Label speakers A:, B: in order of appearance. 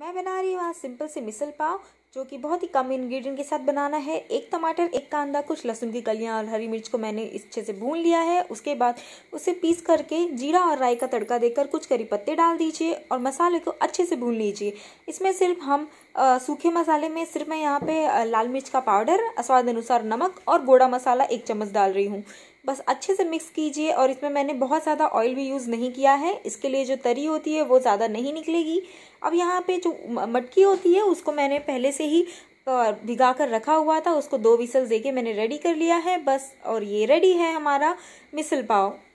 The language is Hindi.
A: मैं बना रही हूँ आज सिंपल से मिसल पाव जो कि बहुत ही कम इंग्रेडिएंट के साथ बनाना है एक टमाटर एक कांदा कुछ लहसुन की कलियां और हरी मिर्च को मैंने अच्छे से भून लिया है उसके बाद उसे पीस करके जीरा और राई का तड़का देकर कुछ करी पत्ते डाल दीजिए और मसाले को अच्छे से भून लीजिए इसमें सिर्फ हम आ, सूखे मसाले में सिर्फ मैं यहाँ पे लाल मिर्च का पाउडर स्वाद अनुसार नमक और गोड़ा मसाला एक चम्मच डाल रही हूँ बस अच्छे से मिक्स कीजिए और इसमें मैंने बहुत ज़्यादा ऑयल भी यूज़ नहीं किया है इसके लिए जो तरी होती है वो ज़्यादा नहीं निकलेगी अब यहाँ पे जो मटकी होती है उसको मैंने पहले से ही और भिगा कर रखा हुआ था उसको दो विसल देके मैंने रेडी कर लिया है बस और ये रेडी है हमारा मिसल पाव